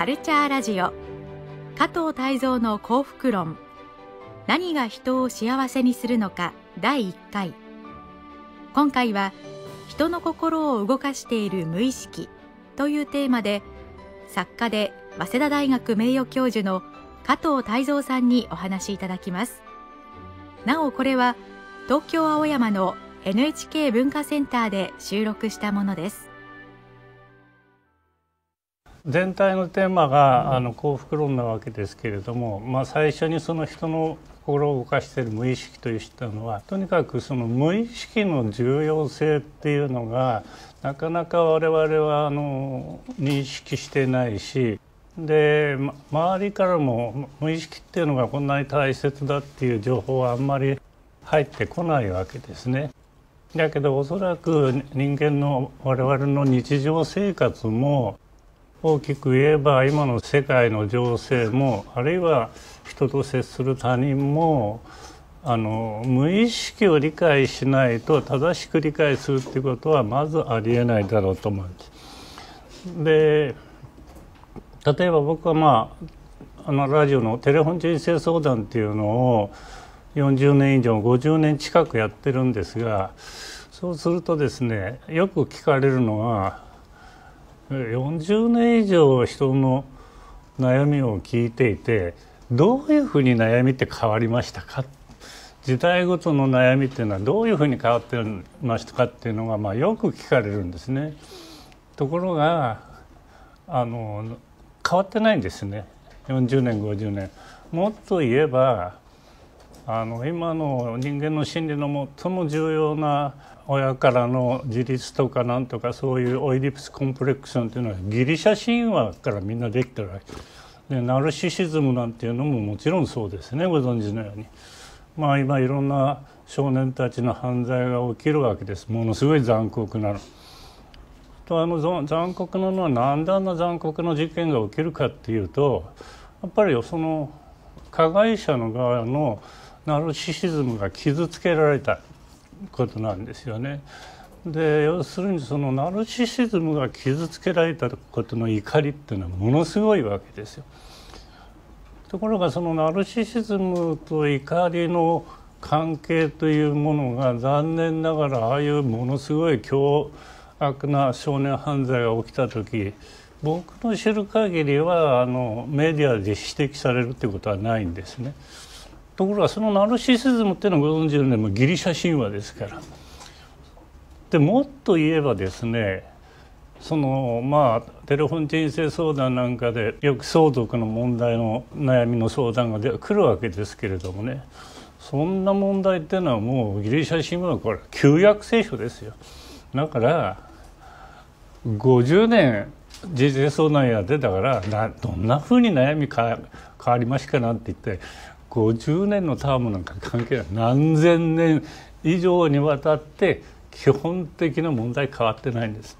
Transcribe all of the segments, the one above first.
カルチャーラジオ加藤泰造の幸福論何が人を幸せにするのか第1回今回は人の心を動かしている無意識というテーマで作家で早稲田大学名誉教授の加藤泰造さんにお話いただきますなおこれは東京青山の NHK 文化センターで収録したものです全体のテーマが、あの幸福論なわけですけれども、まあ、最初にその人の心を動かしている無意識というのはとにかくその無意識の重要性っていうのがなかなか我々はあの認識してないしで周りからも無意識っていうのがこんなに大切だっていう情報はあんまり入ってこないわけですね。だけどおそらく人間の我々の日常生活も大きく言えば今の世界の情勢もあるいは人と接する他人もあの無意識を理解しないと正しく理解するっていうことはまずありえないだろうと思うんです。で例えば僕はまああのラジオのテレフォン人生相談っていうのを40年以上50年近くやってるんですがそうするとですねよく聞かれるのは40年以上人の悩みを聞いていてどういうふうに悩みって変わりましたか時代ごとの悩みっていうのはどういうふうに変わってましたかっていうのが、まあ、よく聞かれるんですね。ところがあの変わってないんですね40年50年。もっと言えばあの今の人間の心理の最も重要な親からの自立とかなんとかそういうオイディプス・コンプレックスんていうのはギリシャ神話からみんなできてるわけでナルシシズムなんていうのももちろんそうですねご存知のように。まあ、今いろんな少年たちの犯罪が起きるわけですものすごい残酷なの。とあの残酷なのは何であんな残酷な事件が起きるかっていうとやっぱりその加害者の側のナルシシズムが傷つけられたことなんですよね。で要するにそのナルシシズムが傷つけられたことの怒りっていうのはものすごいわけですよ。ところがそのナルシシズムと怒りの関係というものが残念ながらああいうものすごい凶悪な少年犯罪が起きた時僕の知る限りはあのメディアで指摘されるってことはないんですね。ところがそのナルシシズムっていうのはご存知のようにギリシャ神話ですから。でもっと言えばですねそのまあテレフォン人生相談なんかでよく相続の問題の悩みの相談が来るわけですけれどもねそんな問題っていうのはもうギリシャ神話はこれ旧約聖書ですよだから50年人生相談やってたからどんなふうに悩み変わりましたかなんて言って50年のタームなんか関係ない何千年以上にわたって基本的な問題変わってないんです。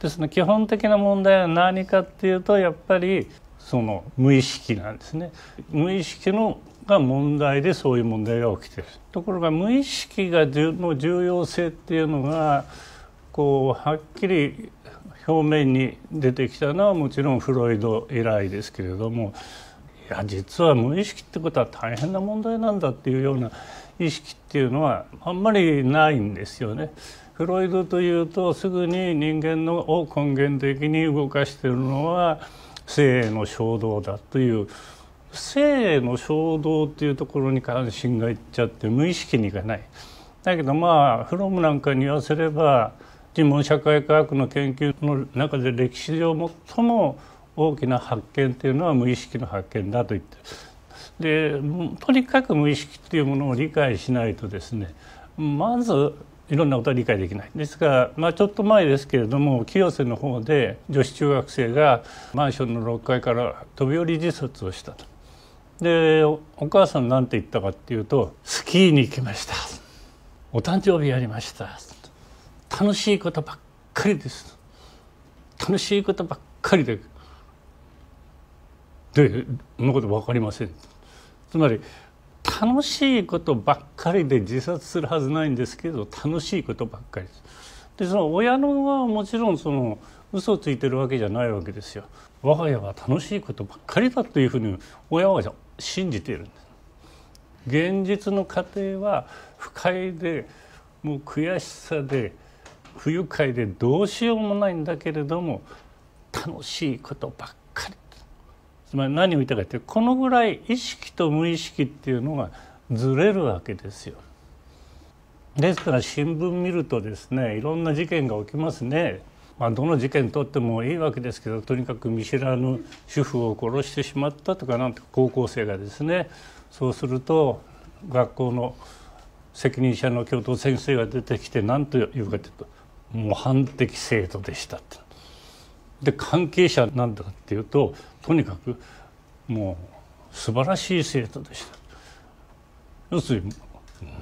ですで基本的な問題は何かっていうとやっぱりその無意識なんですね。無意識のが問題でそういう問題が起きてるところが無意識がの重要性っていうのがこうはっきり表面に出てきたのはもちろんフロイド以来ですけれどもや実は無意識ってことは大変な問題なんだっていうような意識っていうのはあんまりないんですよね。フロイドというとすぐに人間のを根源的に動かしているのは性の衝動だという性の衝動っていうところに関心がいっちゃって無意識にいかない。だけどまあフロムなんかに言わせれば人文社会科学の研究の中で歴史上最も大きな発見というのは無意識の発見だと言ってでとにかく無意識というものを理解しないとですねまずいろんなことは理解できないですから、まあ、ちょっと前ですけれども清瀬の方で女子中学生がマンションの6階から飛び降り自殺をしたと。でお母さん何て言ったかっていうと「スキーに行きました」「お誕生日やりました」「楽しいことばっかりです」「楽しいことばっかりででそんなこと分かりませんつまり楽しいことばっかりで自殺するはずないんですけど楽しいことばっかりですでその親の側はもちろんその嘘をついてるわけじゃないわけですよ我が家は楽しいことばっかりだというふうに親は信じているんです現実の家庭は不快でもう悔しさで不愉快でどうしようもないんだけれども楽しいことばっつまり何を言いたいかってこのぐらい意識と無意識っていうのがずれるわけですよ。ですから新聞見るとですねいろんな事件が起きますね。まあ、どの事件とってもいいわけですけどとにかく見知らぬ主婦を殺してしまったとかなんと高校生がですねそうすると学校の責任者の教頭先生が出てきて何と言うかというと「模範的生徒でした」ってで関係者なんだっていうととにかくもう素晴らしい生徒でした要するに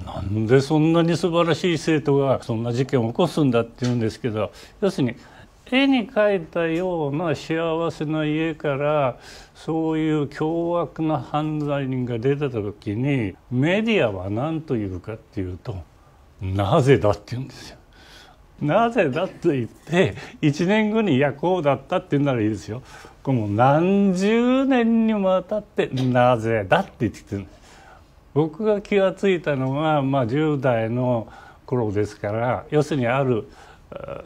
なんでそんなに素晴らしい生徒がそんな事件を起こすんだっていうんですけど要するに絵に描いたような幸せな家からそういう凶悪な犯罪人が出た時にメディアは何と言うかっていうと「なぜだ」って言うんですよ。なぜだと言って1年後にいやこうだったって言うならいいですよこれも何十年にもわたってなぜだって言ってきてる僕が気が付いたのは、まあ、10代の頃ですから要するにある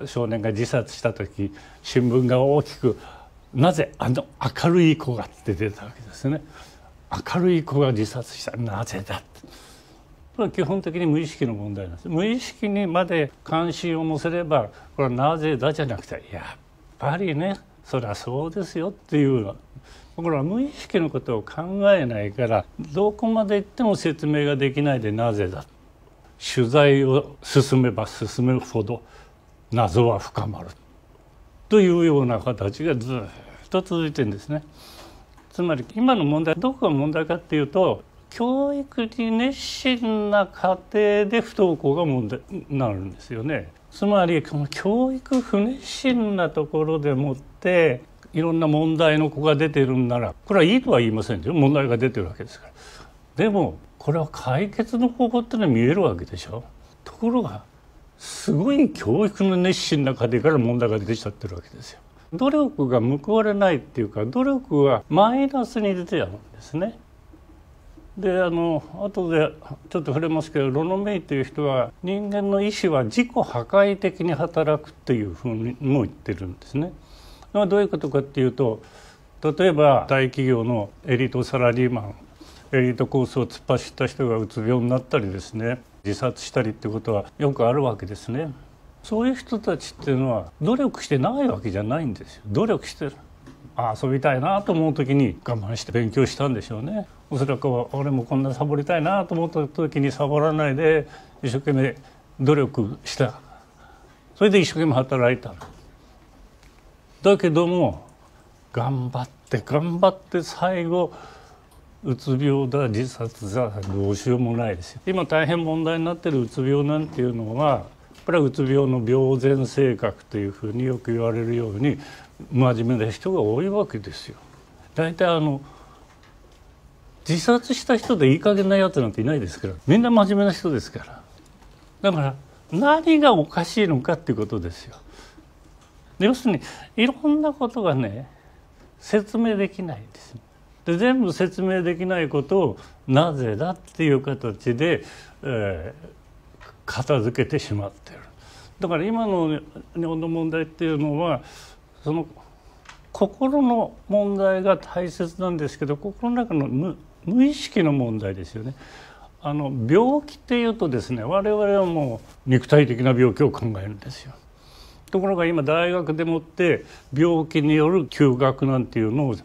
少年が自殺した時新聞が大きく「なぜあの明るい子が」って出たわけですね。明るい子が自殺したなぜだって。これは基本的に無意識の問題なんです無意識にまで関心を持せればこれはなぜだじゃなくてやっぱりねそりゃそうですよっていうこれは無意識のことを考えないからどこまで行っても説明ができないでなぜだ取材を進めば進むほど謎は深まるというような形がずっと続いてるんですね。つまり今の問題どこが問題かっていうと教育に熱心な家庭で不登校が問題になるんですよね。つまりこの教育不熱心なところでもっていろんな問題の子が出てるんならこれはいいとは言いませんよ問題が出てるわけですから。でもこれは解決の方法ってのは見えるわけでしょ。ところがすごい教育の熱心な家庭から問題が出てきちゃってるわけですよ。努力が報われないっていうか努力はマイナスに出てちゃうんですね。であの後でちょっと触れますけどロノメイという人は人間の意志は自己破壊的に働くというふうにも言ってるんですね。どういうことかっていうと例えば大企業のエリートサラリーマンエリートコースを突っ走った人がうつ病になったりですね自殺したりってことはよくあるわけですね。そういう人たちっていうのは努力してないわけじゃないんですよ。努力してる。遊びたいなと思う時に我慢して勉強したんでしょうね。おそらく俺もこんなサボりたいなと思った時にサボらないで一生懸命努力したそれで一生懸命働いただけども頑張って頑張って最後うつ病だ自殺だどうしようもないです今大変問題になってるうつ病なんていうのはこれはうつ病の病前性格というふうによく言われるように真面目な人が多いわけですよ。大体あの自殺した人でいい加減なやつなんていないですからみんな真面目な人ですからだから何がおかしいのかっていうことですよ。要するにいろんなことがね説明できないです。で全部説明できないことをなぜだっていう形で、えー、片付けてしまってる。だから今の日本の問題っていうのはその心の問題が大切なんですけど心の中の無意識の問題ですよね。あの病気っていうとですね我々はもう肉体的な病気を考えるんですよ。ところが今大学でもって病気による休学なんていうのを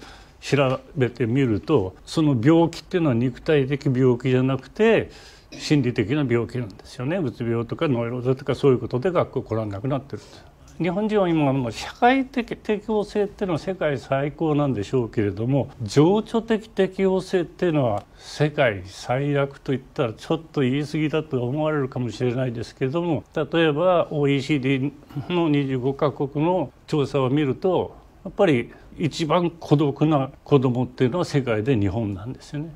調べてみるとその病気っていうのは肉体的病気じゃなくて心理的な病気なんですよねうつ病とかノイローゼとかそういうことで学校来られなくなってるんです。日本人は今もう社会的適応性っていうのは世界最高なんでしょうけれども情緒的適応性っていうのは世界最悪といったらちょっと言い過ぎだと思われるかもしれないですけれども例えば OECD の25カ国の調査を見るとやっぱり一番孤独な子供っていうのは世界で日本なんですよね。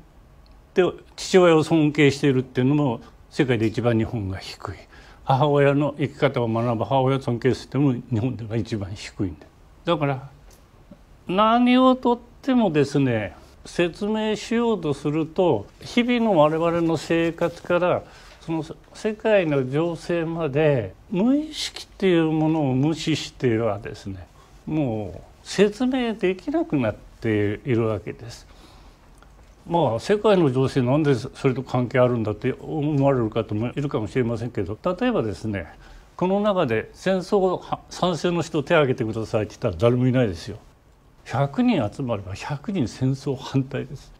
で父親を尊敬しているっていうのも世界で一番日本が低い。母親の生き方を学ぶ母親を尊敬しても日本では一番低いんでだから何をとってもですね説明しようとすると日々の我々の生活からその世界の情勢まで無意識っていうものを無視してはですねもう説明できなくなっているわけです。まあ、世界の情勢なんでそれと関係あるんだって思われる方もいるかもしれませんけど例えばですねこの中で戦争賛成の人手を挙げてくださいって言ったら誰もいないですよ。100人集まれば100人戦争反対です。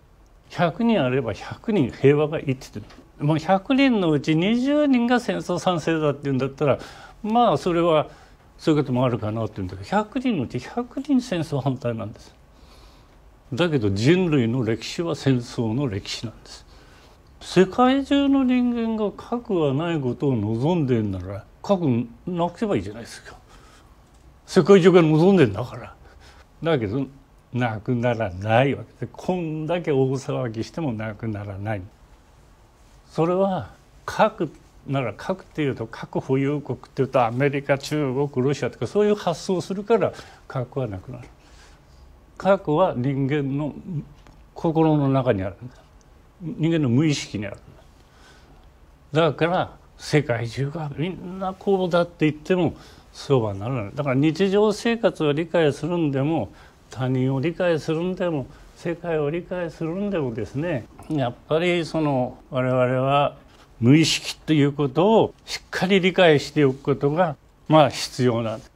100人あれば100人平和がいいって言ってもう100人のうち20人が戦争賛成だって言うんだったらまあそれはそういうこともあるかなって言うんだけど100人のうち100人戦争反対なんです。だけど人類の歴史は戦争の歴史なんです世界中の人間が核はないことを望んでんなら核なくせばいいじゃないですか世界中が望んでんだからだけどなくならないわけでこんだけ大騒ぎしてもなくならないそれは核なら核っていうと核保有国っていうとアメリカ中国ロシアとかそういう発想をするから核はなくなる核は人間の心の中にある人間の無意識にあるだから世界中がみんなこうだって言ってもそうはならないだから日常生活を理解するんでも他人を理解するんでも世界を理解するんでもですねやっぱりその我々は無意識ということをしっかり理解しておくことがまあ必要なんです。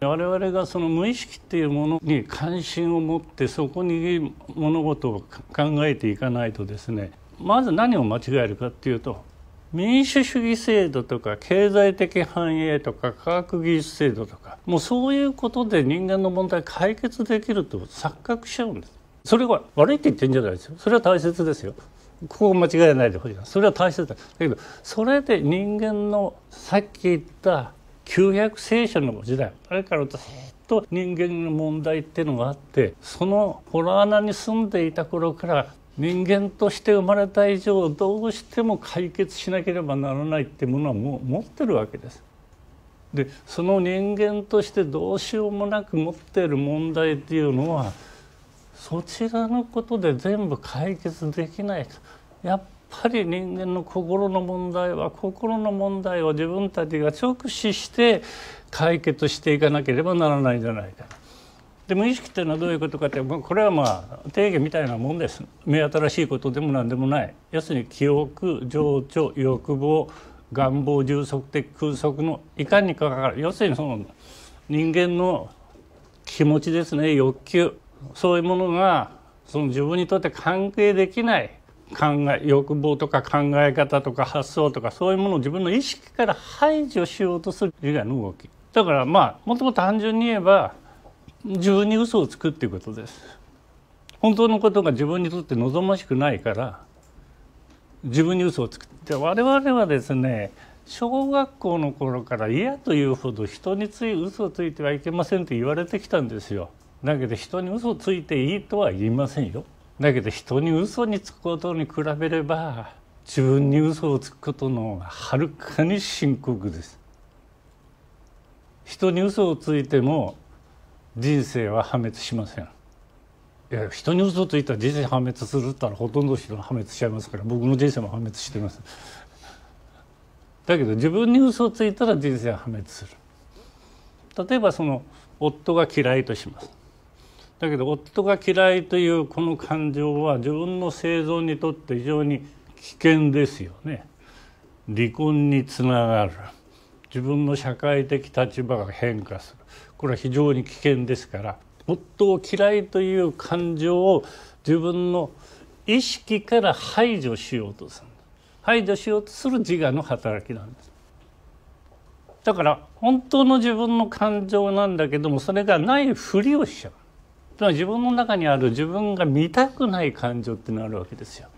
我々がその無意識っていうものに関心を持ってそこに物事を考えていかないとですねまず何を間違えるかっていうと民主主義制度とか経済的繁栄とか科学技術制度とかもうそういうことで人間の問題解決できると錯覚しちゃうんですそれは悪いって言ってんじゃないですよそれは大切ですよここ間違えないでほしいそれは大切だだけどそれで人間のさっき言った旧約聖書の時代あれからずっと人間の問題っていうのがあってその洞穴に住んでいた頃から人間として生まれた以上どうしても解決しなければならないってものはもう持ってるわけです。でその人間としてどうしようもなく持っている問題っていうのはそちらのことで全部解決できないやっぱり人間の心の問題は心の問題を自分たちが直視して解決していかなければならないんじゃないかで無意識というのはどういうことかってこれはまあ定義みたいなもんです目新しいことでも何でもない要するに記憶情緒欲望願望充足的空足のいかにかかる要するにその人間の気持ちですね欲求そういうものがその自分にとって関係できない考え欲望とか考え方とか発想とかそういうものを自分の意識から排除しようとする以外の動きだからまあもっともと単純に言えば自分に嘘をつくっていうことです本当のことが自分にとって望ましくないから自分に嘘をつくで我々はですね小学校の頃から嫌というほど人につい嘘をついてはいけませんと言われてきたんですよだけど人に嘘をついていいとは言いませんよだけど人に嘘につくことに比べれば自分に嘘をつくことの方がはるかに深刻です。人に嘘をついても人生は破滅しません。いや人に嘘ついたら人生破滅するったらほとんどの人が破滅しちゃいますから僕の人生も破滅してます。だけど自分に嘘をついたら人生は破滅する。例えばその夫が嫌いとします。だけど夫が嫌いというこの感情は自分の生存にとって非常に危険ですよね。離婚につながる自分の社会的立場が変化するこれは非常に危険ですから夫を嫌いという感情を自分の意識から排除しようとする排除しようとする自我の働きなんです。だから本当の自分の感情なんだけどもそれがないふりをしちゃう。つの自分の中にある自分が見たくない感情ってのあるわけですよ。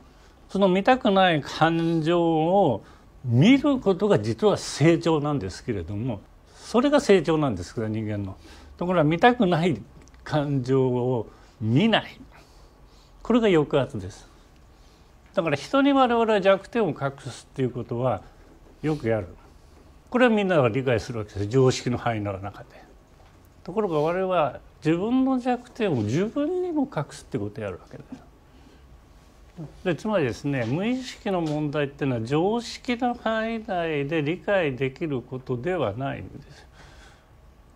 その見たくない感情を見ることが実は成長なんですけれどもそれが成長なんですけど人間の。ところが見たくない感情を見ないこれが抑圧です。だから人に我々は弱点を隠すっていうことはよくやる。これはみんなが理解するわけです常識の範囲の中で。ところが我々は自分の弱点を自分にも隠すってことやるわけだよ。でつまりですね無意識の問題っていうのは常識の範囲内で理解できることではないんです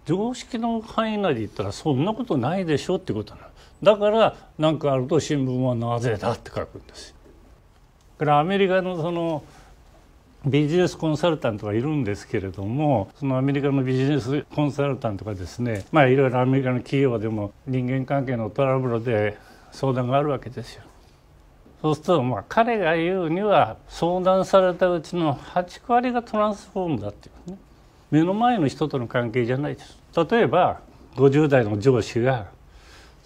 常識の範囲内で言ったらそんなことないでしょってことなのだから何かあると新聞はなぜだって書くんですだからアメリカのそのビジネスコンサルタントがいるんですけれどもそのアメリカのビジネスコンサルタントがですねまあいろいろアメリカの企業でも人間関係のトラブルで相談があるわけですよ。そうするとまあ彼が言うには相談されたうちの8割がトランスフォームだっていうね目の前の人との関係じゃないです。例えば50代の上司が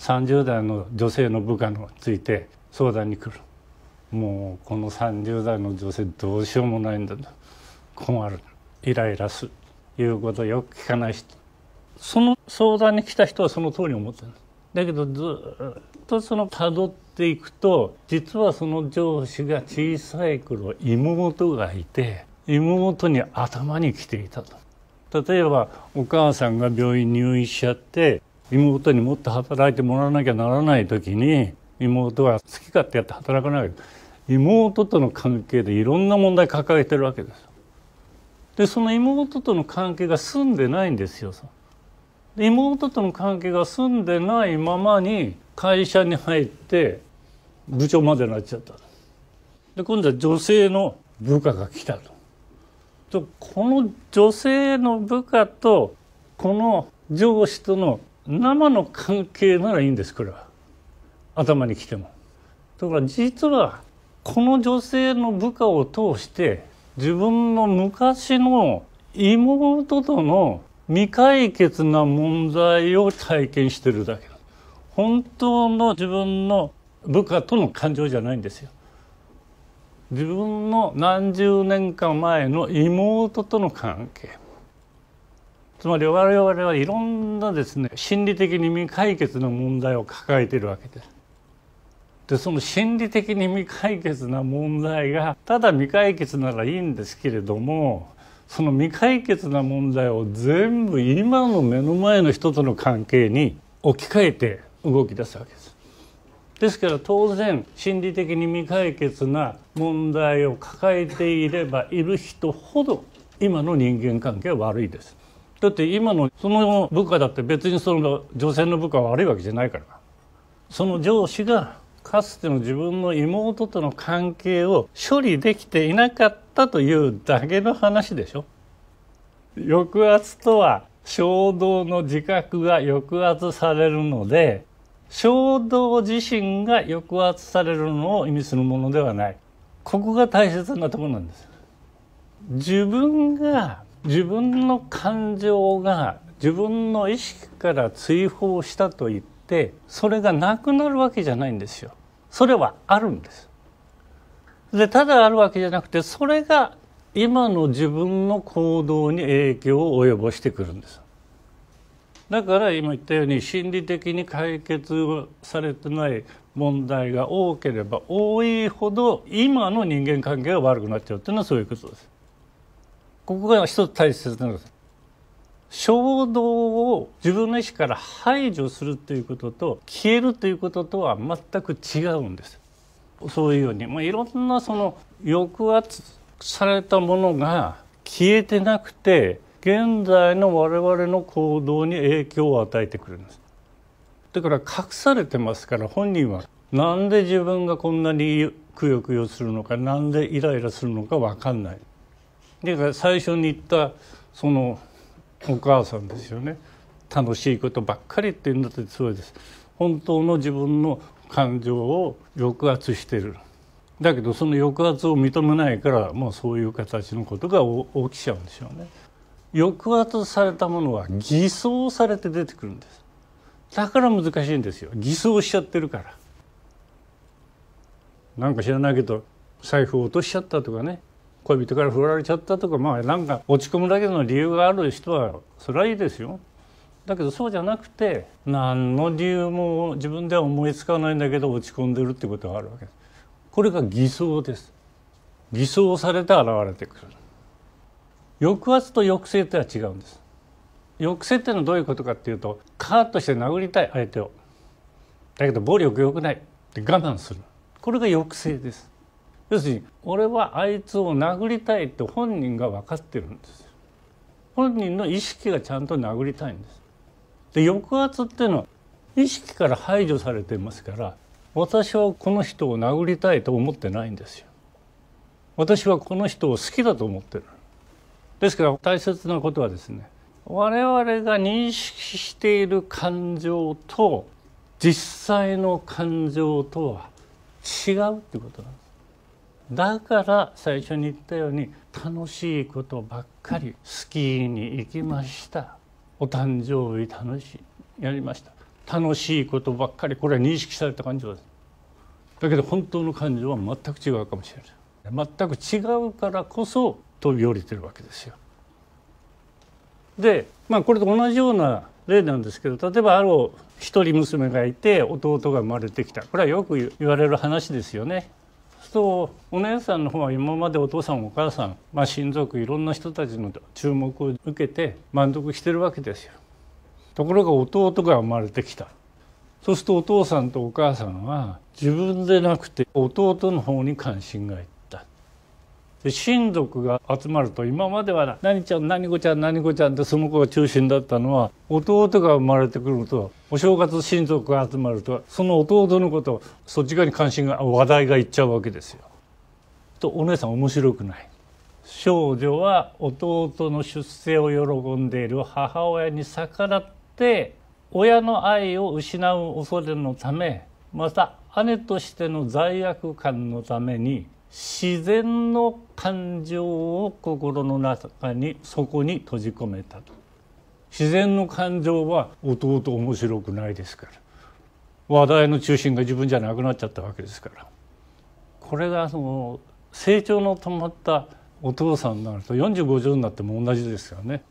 30代の女性の部下について相談に来る。もうこの30代の女性どうしようもないんだと困るイライラするいうことよく聞かない人その相談に来た人はその通り思ってるだけどずっとそのたどっていくと実はその上司が小さい頃妹がいて妹に頭に来ていたと例えばお母さんが病院入院しちゃって妹にもっと働いてもらわなきゃならない時に妹は好き勝手やって働かないわけ妹との関係でいろんな問題抱えてるわけですでその妹との関係が済んでないんですよ。で妹との関係が済んでないままに会社に入って部長までなっちゃった。で今度は女性の部下が来たと。とこの女性の部下とこの上司との生の関係ならいいんですこれは頭にきても。ところが実はこの女性の部下を通して自分の昔の妹との未解決な問題を体験してるだけ本当の自分の部下との感情じゃないんですよ自分の何十年間前の妹との関係つまり我々はいろんなですね心理的に未解決の問題を抱えているわけですでその心理的に未解決な問題がただ未解決ならいいんですけれどもその未解決な問題を全部今の目の前の人との関係に置き換えて動き出すわけです。ですから当然心理的に未解決な問題を抱えていればいる人ほど今の人間関係は悪いです。だって今のその部下だって別にその女性の部下は悪いわけじゃないからその上司がかつての自分の妹との関係を処理できていなかったというだけの話でしょ抑圧とは衝動の自覚が抑圧されるので衝動自身が抑圧されるのを意味するものではないここが大切なところなんです自分が自分の感情が自分の意識から追放したといってってそれがなくなるわけじゃないんですよ。それはあるんです。でただあるわけじゃなくてそれが今の自分の行動に影響を及ぼしてくるんです。だから今言ったように心理的に解決されてない問題が多ければ多いほど今の人間関係が悪くなっちゃうっていうのはそういうことです。ここが一つ大切なことです。衝動を自分の意思から排除するということと消えるということとは全く違うんです。そういうようにもういろんなその抑圧されたものが消えてなくて現在の我々の行動に影響を与えてくるんです。だから隠されてますから本人はなんで自分がこんなにくよくよするのかなんでイライラするのか分かんない。だから最初に言ったそのお母さんですよね楽しいことばっかりっていうんだのすそうです本当の自分の感情を抑圧してるだけどその抑圧を認めないからもうそういう形のことが起きちゃうんでしょうね抑圧されたものは偽装されて出てくるんですだから難しいんですよ偽装しちゃってるからなんか知らないけど財布を落としちゃったとかね恋人から振られちゃったとかまあなんか落ち込むだけの理由がある人はそれはいいですよ。だけどそうじゃなくて何の理由も自分では思いつかないんだけど落ち込んでるってことがあるわけです。これが偽装です。偽装されて現れてくる。抑圧と抑制とは違うんです。抑制ってのはどういうことかっていうとカーッとして殴りたい相手をだけど暴力よくないって我慢するこれが抑制です要するに俺はあいつを殴りたいって本人が分かってるんです本人の意識がちゃんと殴りたいんですで抑圧っていうのは意識から排除されてますから私はこの人を殴りたいと思ってないんですよ私はこの人を好きだと思ってるですから大切なことはですね我々が認識している感情と実際の感情とは違うってことなんですだから最初に言ったように楽しいことばっかりスキーに行きましたお誕生日楽しいやりました楽しいことばっかりこれは認識された感情ですだけど本当の感情は全く違うかもしれない全く違うからこそ飛び降りてるわけですよでまあこれと同じような例なんですけど例えばある一人娘がいて弟が生まれてきたこれはよく言われる話ですよねするとお姉さんの方は今までお父さんお母さん、まあ、親族いろんな人たちの注目を受けて満足してるわけですよ。ところが弟が生まれてきた。そうするとお父さんとお母さんは自分でなくて弟の方に関心がいっ親族が集まると今までは何ちゃん何子ちゃん何子ちゃんってその子が中心だったのは弟が生まれてくるとお正月親族が集まるとその弟のことそっち側に関心が話題がいっちゃうわけですよ。とお姉さん面白くない。少女は弟の出世を喜んでいる母親に逆らって親の愛を失う恐れのためまた姉としての罪悪感のために自然の感情を心の中にそこに閉じ込めたと自然の感情は弟面白くないですから話題の中心が自分じゃなくなっちゃったわけですからこれがその成長の止まったお父さんになると4 5 0になっても同じですよね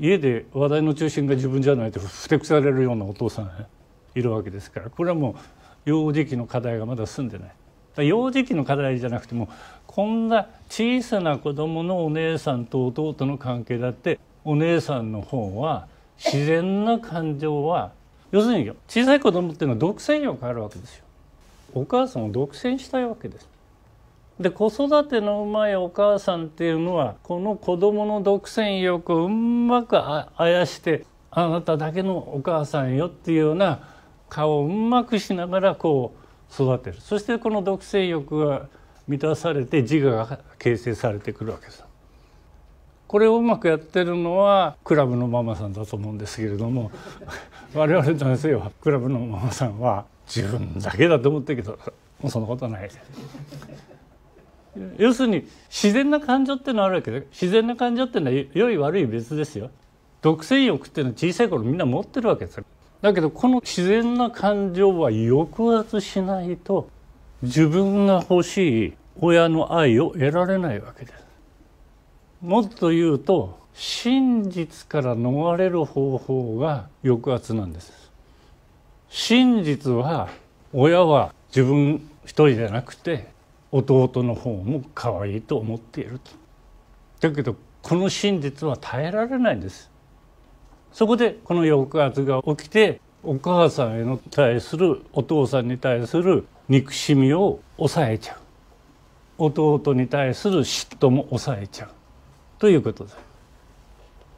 家で話題の中心が自分じゃないとふてくされるようなお父さんがいるわけですからこれはもう幼児期の課題がまだ済んでない幼児期の課題じゃなくてもこんな小さな子供のお姉さんと弟の関係だってお姉さんの方は自然な感情は要するに小さい子供っていうのは独占欲があるわけですよ。お母さんを独占したいわけです。で子育てのうまいお母さんっていうのはこの子供の独占欲をうまくあやしてあなただけのお母さんよっていうような顔をうまくしながらこう育てるそしてこの独占欲が満たされて自我が形成されてくるわけですこれをうまくやってるのはクラブのママさんだと思うんですけれども 我々男性はクラブのママさんは自分だけだと思ってるけどもうそんなことない 要するに自然な感情っていうのはあるわけで自然な感情っていうのは良い悪い別ですよ独占欲っていうのは小さい頃みんな持ってるわけですよだけどこの自然な感情は抑圧しないと自分が欲しい親の愛を得られないわけです。もっと言うと真実から逃れる方法が抑圧なんです。真実は親は自分一人じゃなくて弟の方も可愛いと思っていると。だけどこの真実は耐えられないんです。そこでこの抑圧が起きてお母さんへの対するお父さんに対する憎しみを抑えちゃう弟に対する嫉妬も抑えちゃうということで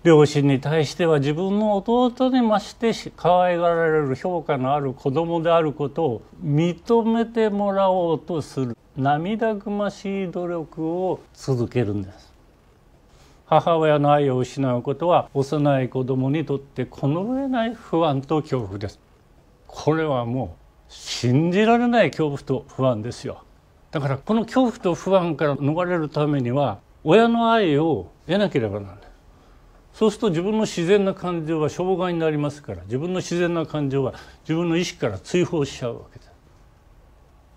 両親に対しては自分の弟に増して可愛がられる評価のある子供であることを認めてもらおうとする涙ぐましい努力を続けるんです母親の愛を失うことは幼い子供にとってこの上ない不安と恐怖ですこれはもう信じられない恐怖と不安ですよだからこの恐怖と不安から逃れるためには親の愛を得なければならないそうすると自分の自然な感情は障害になりますから自分の自然な感情は自分の意識から追放しちゃうわけです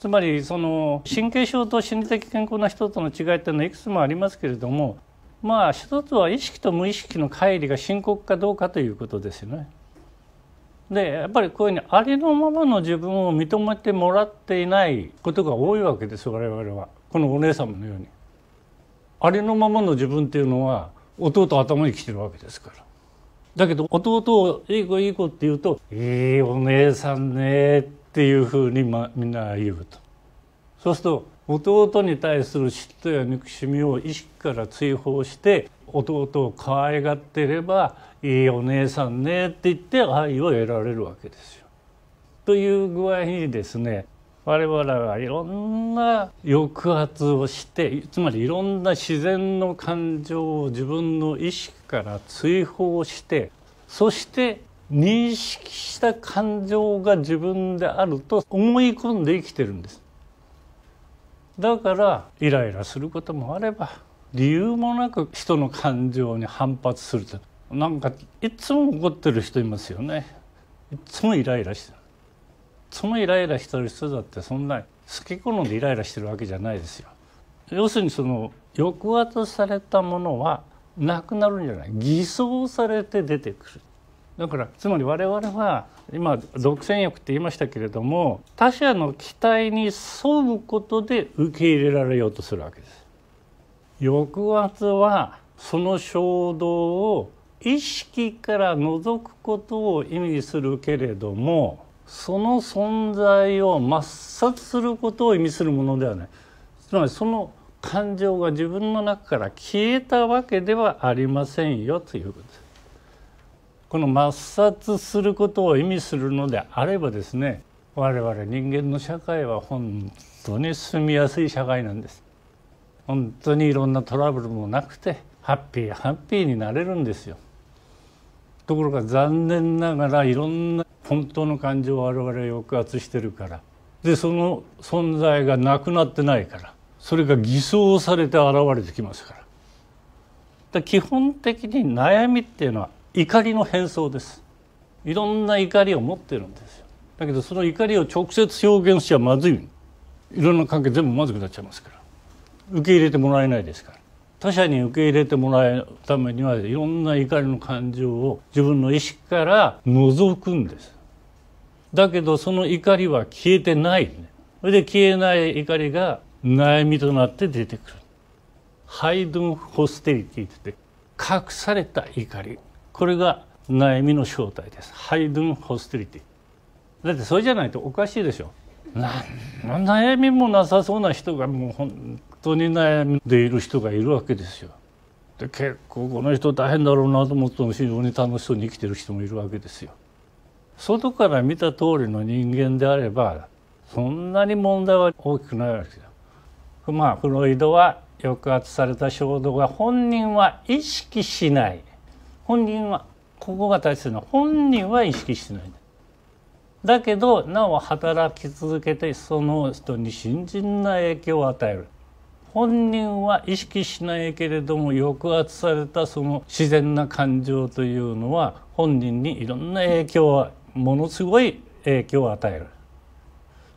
つまりその神経症と心理的健康な人との違いっていうのはいくつもありますけれどもまあ一つは意識と無意識の乖離が深刻かどうかということですよね。でやっぱりこういうふうにありのままの自分を認めてもらっていないことが多いわけです我々はこのお姉様のように。ありのままの自分っていうのは弟頭に来てるわけですから。だけど弟を「いい子いい子」って言うと「いいお姉さんね」っていうふうに、ま、みんな言うと。そうすると弟に対する嫉妬や憎しみを意識から追放して弟を可愛がっていれば「いいお姉さんね」って言って愛を得られるわけですよ。という具合にですね我々はいろんな抑圧をしてつまりいろんな自然の感情を自分の意識から追放してそして認識した感情が自分であると思い込んで生きてるんです。だからイライラすることもあれば理由もなく人の感情に反発するとなんかいつも怒ってる人いますよねいつもイライラしてるそのイライラしてる人だってそんな好き好んでイライラしてるわけじゃないですよ要するにその抑圧されたものはなくなるんじゃない偽装されて出てくるだからつまり我々は今独占欲って言いましたけれども他者の期待に沿うことで受け入れられようとするわけです。抑圧はその衝動を意識から除くことを意味するけれどもその存在を抹殺することを意味するものではない。つまりその感情が自分の中から消えたわけではありませんよということです。この抹殺することを意味するのであればですね我々人間の社会は本当に住みやすい社会なんです本当にいろんなトラブルもなくてハッピーハッピーになれるんですよところが残念ながらいろんな本当の感情を我々抑圧してるからでその存在がなくなってないからそれが偽装されて現れてきますからだ基本的に悩みっていうのは怒りの変装ですいろんな怒りを持ってるんですよだけどその怒りを直接表現しちゃまずいいろんな関係全部まずくなっちゃいますから受け入れてもらえないですから他者に受け入れてもらうためにはいろんな怒りの感情を自分の意識から除くんですだけどその怒りは消えてない、それで消えない怒りが悩みとなって出てくるハイドン・ホステリティってって隠された怒りこれが悩みの正体ですハイドゥン・ホステリティだってそれじゃないとおかしいでしょ何の悩みもなさそうな人がもう本当に悩んでいる人がいるわけですよで結構この人大変だろうなと思っても非常に楽しそうに生きてる人もいるわけですよ外から見た通りの人間であればそんなに問題は大きくないわけですよまあフロイドは抑圧された衝動が本人は意識しない本人はここが大切な本人は意識してないだけどなお働き続けてその人に新人な影響を与える本人は意識しないけれども抑圧されたその自然な感情というのは本人にいろんな影響はものすごい影響を与える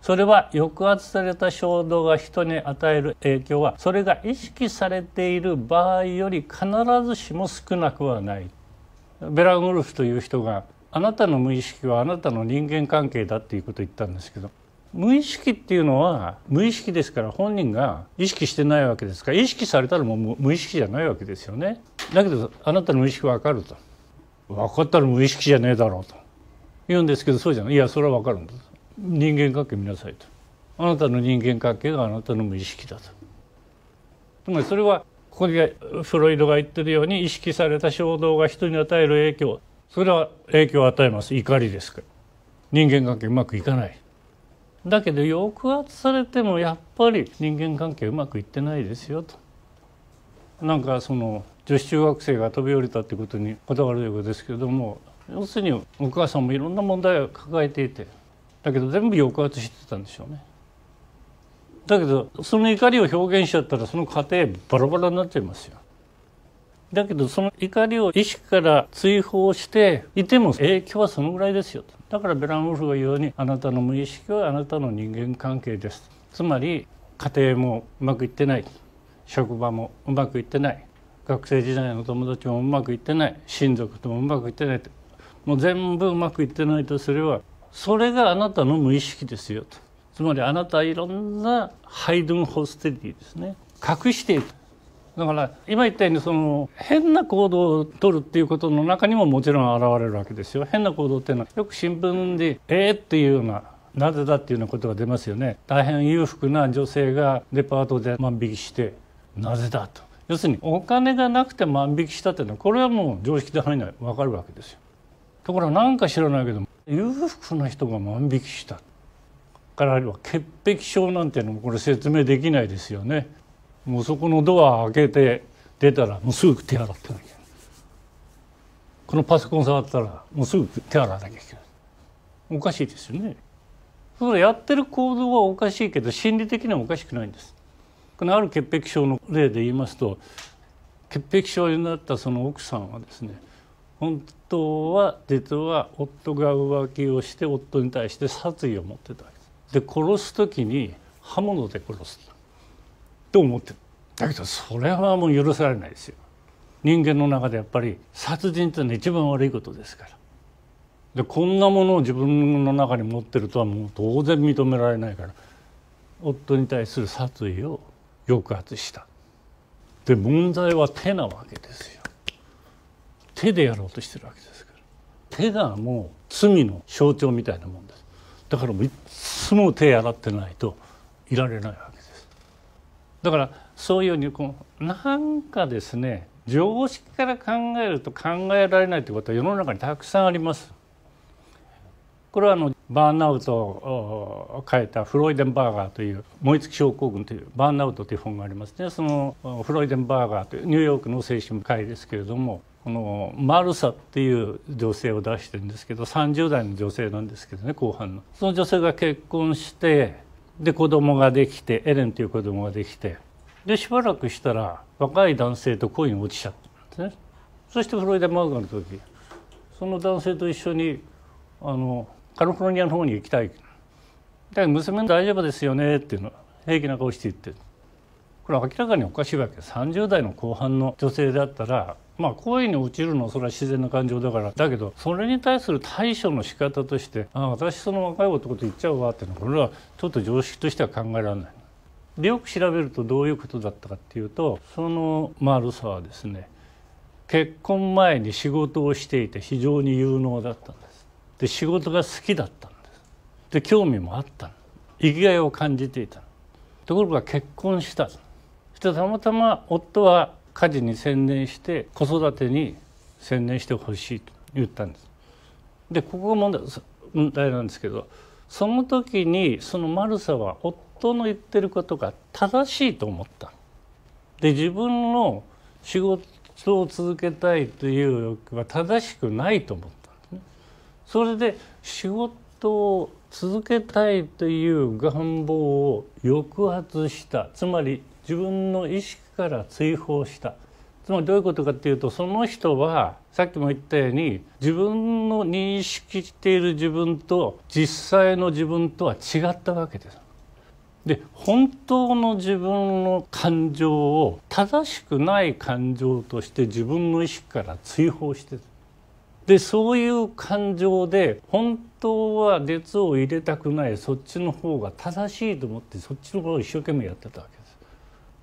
それは抑圧された衝動が人に与える影響はそれが意識されている場合より必ずしも少なくはないベラ・ウルフという人が「あなたの無意識はあなたの人間関係だ」っていうことを言ったんですけど無意識っていうのは無意識ですから本人が意識してないわけですから意識されたらもう無意識じゃないわけですよね。だけどあなたの無意識わかると分かったら無意識じゃねえだろうと言うんですけどそうじゃないいやそれは分かるんだと人間関係見なさいとあなたの人間関係があなたの無意識だと。つまりそれはこでフロイドが言ってるように意識された衝動が人に与える影響それは影響を与えます怒りですから人間関係うまくいかないだけど抑圧されてもやっぱり人間関係うまくいってないですよとなんかその女子中学生が飛び降りたってことにこだわるようですけれども要するにお母さんもいろんな問題を抱えていてだけど全部抑圧してたんでしょうねだけどその怒りを表現しちゃったらその過程バラバラになっちゃいますよ。だけどその怒りを意識から追放していても影響はそのぐらいですよとだからベランウルフが言うようにあなたの無意識はあなたの人間関係ですつまり家庭もうまくいってない職場もうまくいってない学生時代の友達もうまくいってない親族ともうまくいってないもう全部うまくいってないとすればそれがあなたの無意識ですよとつまりあなたはいろんなハイドンホステリティですね隠していくだから今言ったようにその変な行動を取るっていうことの中にももちろん現れるわけですよ変な行動っていうのはよく新聞で「えー」っていうようななぜだっていうようなことが出ますよね大変裕福な女性がデパートで万引きしてなぜだと要するにお金がなくて万引きしたっていうのはこれはもう常識で範囲内分かるわけですよところが何か知らないけど裕福な人が万引きしたからあるいは潔癖症なんていうのもこれ説明できないですよね。もうそこのドア開けて出たらもうすぐ手洗ってなきゃこのパソコン触ったらもうすぐ手洗わなきゃいけないおかしいですよねそれやってる行動はおかしいけど心理的にはおかしくないんですこのある潔癖症の例で言いますと潔癖症になったその奥さんはですね本当は実は夫が浮気をして夫に対して殺意を持ってたわけで殺す時に刃物で殺すって思ってだけどそれはもう許されないですよ人間の中でやっぱり殺人っていうのは一番悪いことですからでこんなものを自分の中に持ってるとはもう当然認められないから夫に対する殺意を抑圧したで問題は手なわけですよ手でやろうとしてるわけですから手がもう罪の象徴みたいなもんですだからもういつも手洗ってないといられないわけですだからそういうようにこうなんかですね常識から考えると考えられないということは世の中にたくさんあります。これはあのバーンアウトを書いたフロイデンバーガーという「燃え尽き症候群」というバーンアウトという本がありますねそのフロイデンバーガーというニューヨークの精神科医ですけれどもこのマルサっていう女性を出してるんですけど30代の女性なんですけどね後半のその女性が結婚してで子供ができてエレンっていう子供ができてでしばらくしたら若い男性と恋に落ちちゃったんですねそしてフロイダ・マーガの時その男性と一緒にあのカリフォルニアの方に行きたいだから娘大丈夫ですよねっていうの平気な顔して言ってこれ明らかにおかしいわけ30代の後半の女性だったらまあ恋に落ちるのはそれは自然な感情だからだけどそれに対する対処の仕方としてああ私その若い男と言っちゃうわってのはこれはちょっと常識としては考えられない。でよく調べるとどういうことだったかっていうとその丸さはですね結婚前に仕事をしていて非常に有能だったんですで仕事が好きだったんですで興味もあった生きがいを感じていたところが結婚したたまたま夫は家事に専念して子育てに専念してほしいと言ったんです。でここが問題問題なんですけどその時にそのマルサは夫の言ってることが正しいと思った。で自分の仕事を続けたいという欲は正しくないと思ったんですね。それで仕事を続けたいという願望を抑圧したつまり自分の意識から追放したつまりどういうことかっていうとその人はさっきも言ったように自分の認識している自分と実際の自分とは違ったわけです。で本当の自分の感情を正しくない感情として自分の意識から追放してる。でそういう感情で本当は熱を入れたくないそっちの方が正しいと思ってそっちの方を一生懸命やってたわけ。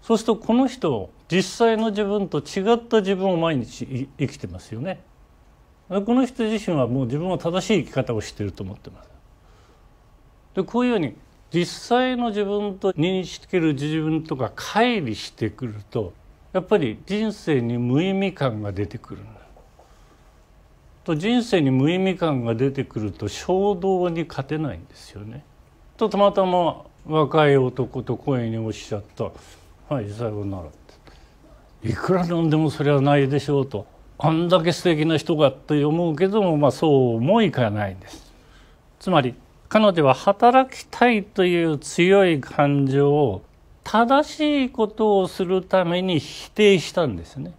そうするとこの人実際の自分と違った自分を毎日生きてますよねこの人自身はもう自分は正しい生き方をしていると思ってますでこういうように実際の自分と認識できる自分とか乖離してくるとやっぱり人生に無意味感が出てくると人生に無意味感が出てくると衝動に勝てないんですよね。とたまたま若い男と声におっしゃったはい、さよなら」っていくらなんでもそれはないでしょうとあんだけ素敵な人がって思うけども、まあ、そう思いかないんです。つまり彼女は働きたいという強い感情を正しいことをするために否定したんですね。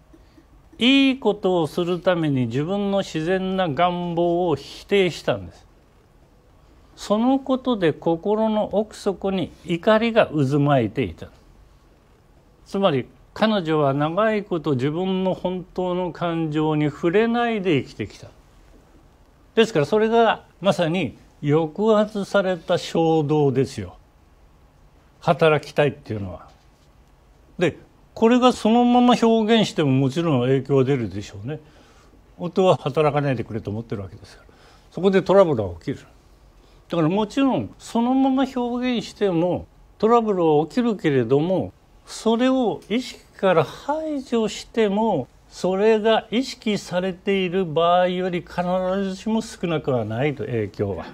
いいことをするために自分の自然な願望を否定したんです。そのことで心の奥底に怒りが渦巻いていた。つまり彼女は長いこと自分の本当の感情に触れないで生きてきたですからそれがまさに抑圧された衝動ですよ働きたいっていうのは。でこれがそのまま表現してももちろん影響は出るでしょうね。夫は働かないでくれと思ってるわけですからそこでトラブルは起きる。だからもちろんそのまま表現してもトラブルは起きるけれどもそれを意識から排除してもそれが意識されている場合より必ずしも少なくはないと影響は。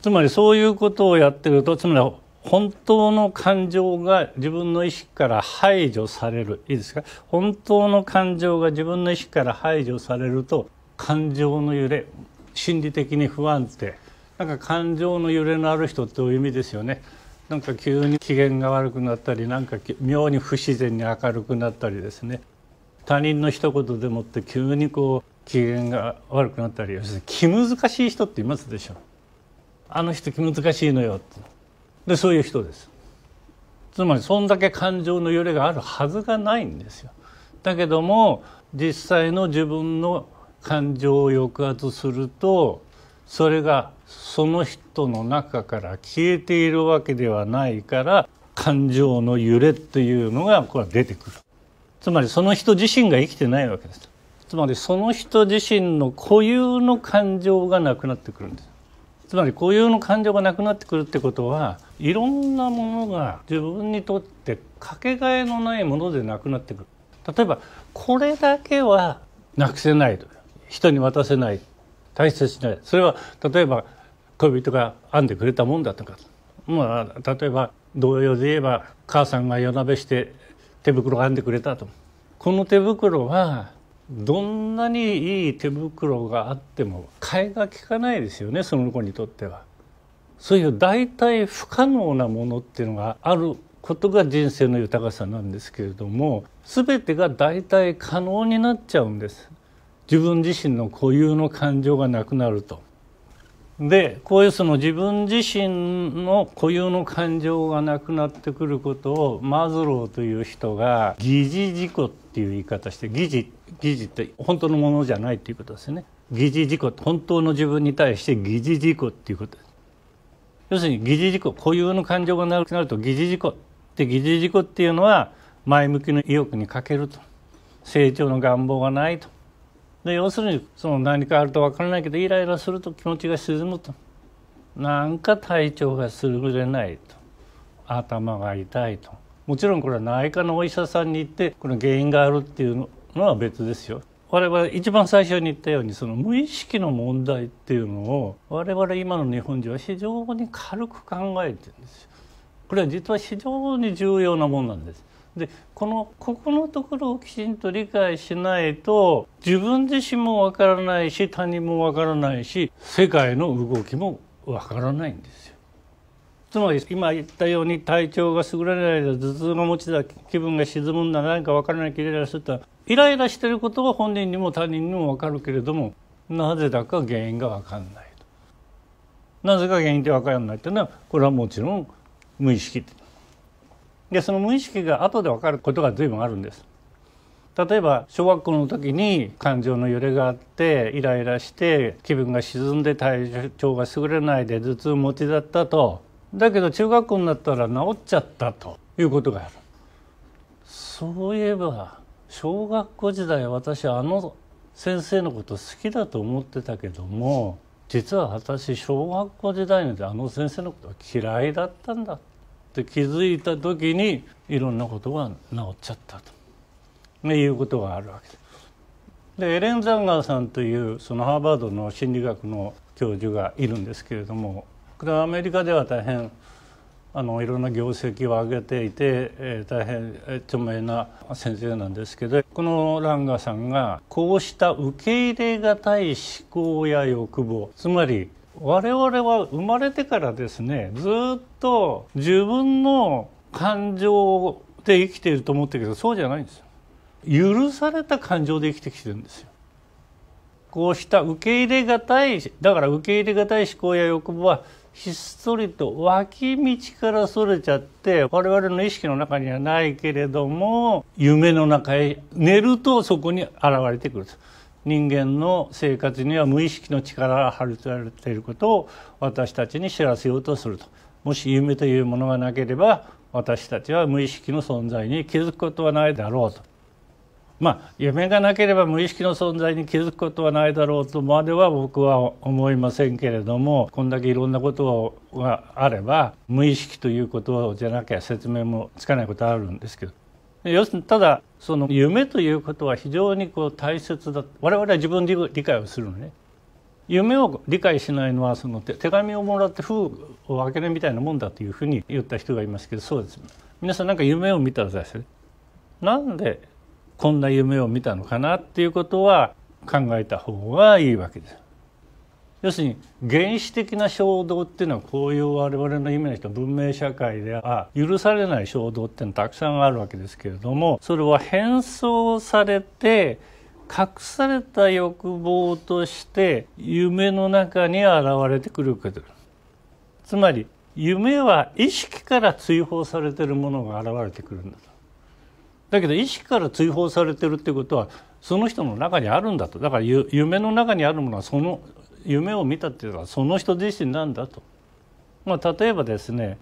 つまりそういうことをやってるとつまり本当の感情が自分の意識から排除されるいいですか本当の感情が自分の意識から排除されると感情の揺れ心理的に不安定なんか感情の揺れのある人っていう意味ですよねなんか急に機嫌が悪くなったりなんか妙に不自然に明るくなったりですね他人の一言でもって急にこう機嫌が悪くなったり要するに気難しい人っていますでしょあの人気難しいのよってでそういう人ですつまりそんだけ感情の揺れがあるはずがないんですよだけども実際の自分の感情を抑圧するとそれがその人の中から消えているわけではないから感情の揺れっていうのがこれ出てくるつまりその人自身が生きてないわけですつまりその人自身の固有の感情がなくなってくるんですつまり固有の感情がなくなってくるってことはいろんなものが自分にとってかけがえのないものでなくなってくる例えばこれだけはなくせないと人に渡せない大切しないそれは例えば恋人が編んでくれたもんだとか、まあ、例えば同様で言えば母さんが夜なべして手袋を編んでくれたとこの手袋はどんなにいい手袋があっても替えがきかないですよねその子にとっては。そういう大体不可能なものっていうのがあることが人生の豊かさなんですけれども全てが大体可能になっちゃうんです自分自身の固有の感情がなくなると。でこういうその自分自身の固有の感情がなくなってくることをマズローという人が疑似事故っていう言い方して疑似疑似って本当のものじゃないっていうことですね疑似事故本当の自分に対して疑似事故っていうことです要するに疑似事故固有の感情がなくなると疑似事故で疑似事故っていうのは前向きの意欲に欠けると成長の願望がないとで要するにその何かあると分からないけどイライラすると気持ちが沈むとなんか体調が優れないと頭が痛いともちろんこれは内科のお医者さんに行ってこの原因があるっていうのは別ですよ。我々一番最初に言ったようにその無意識の問題っていうのを我々今の日本人は非常に軽く考えてるんですよ。これは実は非常に重要なもんなんです。でこのここのところをきちんと理解しないと自分自身もわからないし他人もわからないし世界の動きもわからないんですよ。つまり今言ったように体調が優れないで頭痛が持ちだ気分が沈むんだ何か分からないイライするとイライラしてることは本人にも他人にも分かるけれどもなぜだか原因が分かんないと。なぜか原因って分からないというのはこれはもちろん無意識でその無意識が後で分かることが随分あるんです例えば小学校の時に感情の揺れがあってイライラして気分が沈んで体調が優れないで頭痛持ちだったとだけど中学校になったら治っちゃったということがあるそういえば小学校時代私あの先生のこと好きだと思ってたけども実は私小学校時代にあの先生のことは嫌いだったんだって気づいた時にいろんなことが治っちゃったということがあるわけです。でエレン・ザンガーさんというそのハーバードの心理学の教授がいるんですけれどもこれはアメリカでは大変あのいろんな業績を上げていて、えー、大変著名な先生なんですけどこのランガーさんがこうした受け入れがたい思考や欲望つまり我々は生まれてからですねずっと自分の感情で生きていると思ってるけどそうじゃないんですよ許された感情で生きてきてるんですよこうした受け入れがたいだから受け入れがたい思考や欲望はひっそりと脇道からそれちゃって我々の意識の中にはないけれども夢の中へ寝るとそこに現れてくるんです人間の生活には無意識の力が張り付れていることを私たちに知らせようとするともし夢というものがなければ私たちは無意識の存在に気づくことはないだろうとまあ夢がなければ無意識の存在に気づくことはないだろうとまでは僕は思いませんけれどもこんだけいろんなことがあれば無意識ということじゃなきゃ説明もつかないことあるんですけど要するにただその夢ということは非常にこう大切だ我々は自分で理解をするのね夢を理解しないのはその手紙をもらって封を開けるみたいなもんだというふうに言った人がいますけどそうです皆さんなんか夢を見たらですねなんでこんな夢を見たのかなっていうことは考えた方がいいわけです。要するに原始的な衝動っていうのはこういう我々の夢の人文明社会では許されない衝動っていうのはたくさんあるわけですけれどもそれは変装されて隠された欲望として夢の中に現れてくるけすつまり夢は意識から追放されてるものが現れてくるんだと。だけど意識から追放されてるってことはその人の中にあるんだとだから夢の中にあるものはその夢を見たっていうのはその人自身なんだと、まあ、例えばですね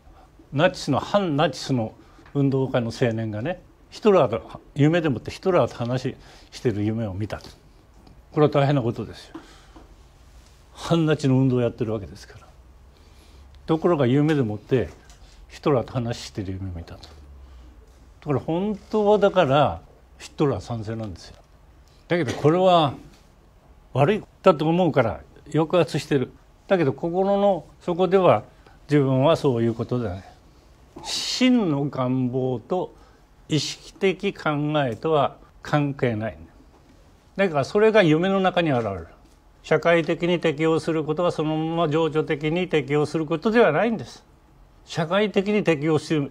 ナチスの反ナチスの運動家の青年がねヒトラーと夢でもってヒトラーと話してる夢を見たこれは大変なことですよ。反ナチの運動をやってるわけですからところが夢でもってヒトラーと話してる夢を見たと。これ本当はだからヒトラー賛成なんですよ。だけどこれは悪いだと思うから抑圧してるだけど心の底では自分はそういうことじゃない真の願望と意識的考えとは関係ない、だからそれが夢の中に現れる社会的に適応することはそのまま情緒的に適応することではないんです社会的に適応する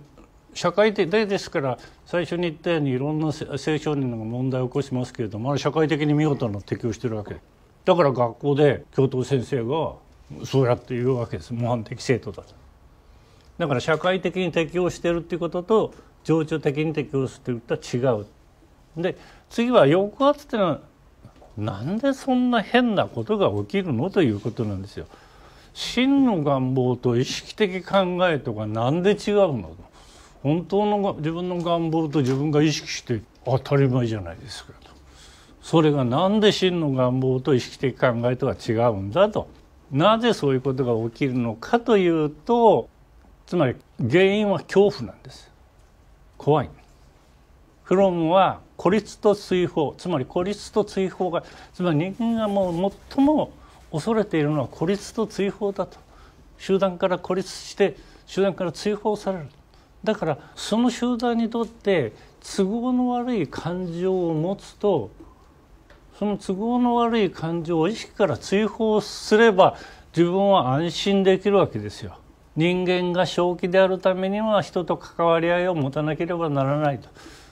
社会的ですから最初に言ったようにいろんな青少年が問題を起こしますけれどもあれ社会的に見事な適応してるわけだから学校で教頭先生がそうやって言うわけです模範的生徒だと。だから社会的に適応してるっていうことと情緒的に適応するっていうことは違う。で次は抑圧っていうのはなんでそんな変なことが起きるのということなんですよ。真の願望と意識的考えとかんで違うの本当の自分の願望と自分が意識して当たり前じゃないですか。それが何で真の願望と意識的考えとは違うんだとなぜそういうことが起きるのかというとつまり原因は恐怖なんです怖いフロムは孤立と追放つまり孤立と追放がつまり人間がもう最も恐れているのは孤立と追放だと集団から孤立して集団から追放されるだからその集団にとって都合の悪い感情を持つとその都合の悪い感情を意識から追放すれば自分は安心できるわけですよ。人間が正気であるためには人と関わり合いを持たなければならないと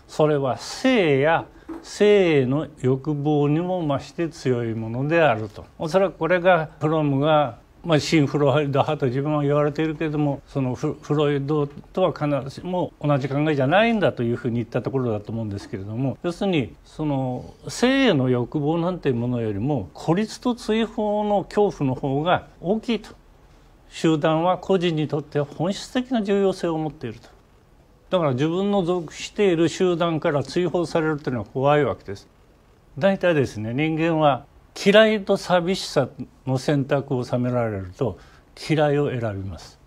それは性や性の欲望にも増して強いものであるとおそらくこれがフロムがまあ、新フロイド派と自分は言われているけれどもそのフロイドとは必ずしも同じ考えじゃないんだというふうに言ったところだと思うんですけれども要するにその性への欲望なんていうものよりも孤立と追放の恐怖の方が大きいと集団は個人にとって本質的な重要性を持っていると。だから自分の属している集団から追放されるというのは怖いわけです。大体ですね人間は嫌いと寂しさの選択を収められると嫌いを選びます